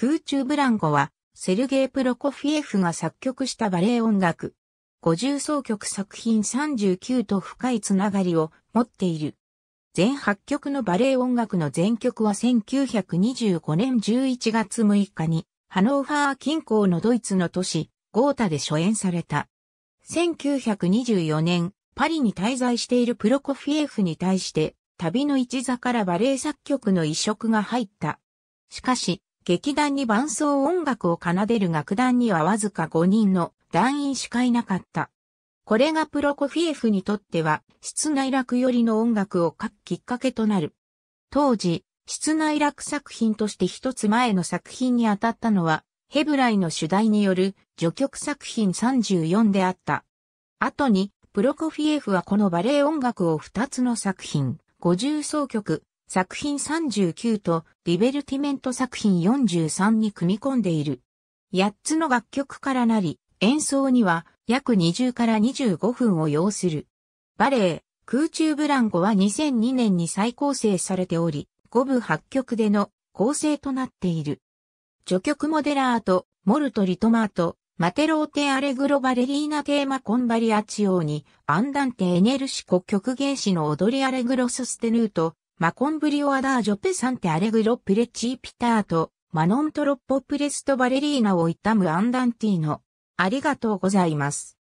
空中ブランコは、セルゲイ・プロコフィエフが作曲したバレエ音楽。50奏曲作品39と深いつながりを持っている。全8曲のバレエ音楽の全曲は1925年11月6日に、ハノーファー近郊のドイツの都市、ゴータで初演された。1924年、パリに滞在しているプロコフィエフに対して、旅の一座からバレエ作曲の移植が入った。しかし、劇団に伴奏音楽を奏でる楽団にはわずか5人の団員しかいなかった。これがプロコフィエフにとっては、室内楽よりの音楽を書くきっかけとなる。当時、室内楽作品として一つ前の作品に当たったのは、ヘブライの主題による序曲作品34であった。後に、プロコフィエフはこのバレエ音楽を2つの作品、50奏曲、作品39とリベルティメント作品43に組み込んでいる。8つの楽曲からなり、演奏には約20から25分を要する。バレエ、空中ブランコは2002年に再構成されており、5部8曲での構成となっている。序曲モデラート、モルトリトマート、マテローテアレグロバレリーナテーマコンバリアチオーニ、アンダンテエネルシコ曲芸師の踊りアレグロソステヌート、マコンブリオアダージョペサンテアレグロプレチーピタート、マノントロッポプレストバレリーナを痛むアンダンティーノ。ありがとうございます。